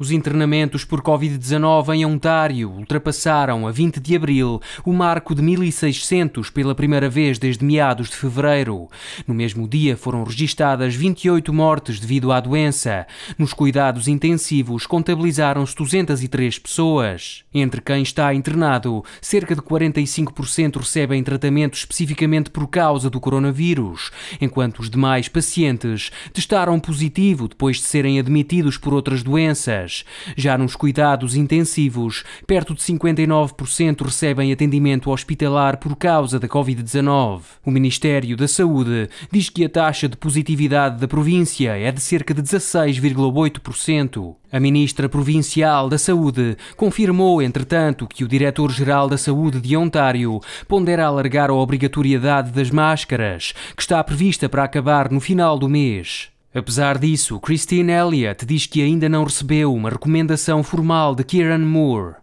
Os internamentos por Covid-19 em Ontário ultrapassaram, a 20 de abril, o marco de 1.600 pela primeira vez desde meados de fevereiro. No mesmo dia foram registadas 28 mortes devido à doença. Nos cuidados intensivos contabilizaram-se 203 pessoas. Entre quem está internado, cerca de 45% recebem tratamento especificamente por causa do coronavírus, enquanto os demais pacientes testaram positivo depois de serem admitidos por outras doenças. Já nos cuidados intensivos, perto de 59% recebem atendimento hospitalar por causa da Covid-19. O Ministério da Saúde diz que a taxa de positividade da província é de cerca de 16,8%. A ministra provincial da Saúde confirmou, entretanto, que o diretor-geral da Saúde de Ontário pondera alargar a obrigatoriedade das máscaras, que está prevista para acabar no final do mês. Apesar disso, Christine Elliott diz que ainda não recebeu uma recomendação formal de Kieran Moore.